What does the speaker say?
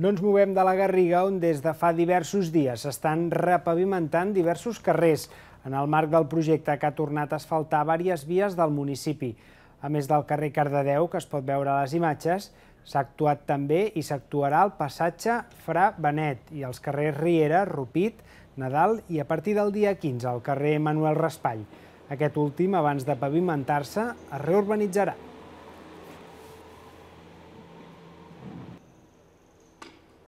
No ens movem de la Garriga, on des de fa diversos dies s'estan repavimentant diversos carrers en el marc del projecte que ha tornat a asfaltar diverses vies del municipi. A més del carrer Cardedeu, que es pot veure a les imatges, s'ha actuat també i s'actuarà el passatge Fra Benet i els carrers Riera, Rupit, Nadal i a partir del dia 15 el carrer Manuel Raspall. Aquest últim, abans de pavimentar-se, es reurbanitzarà.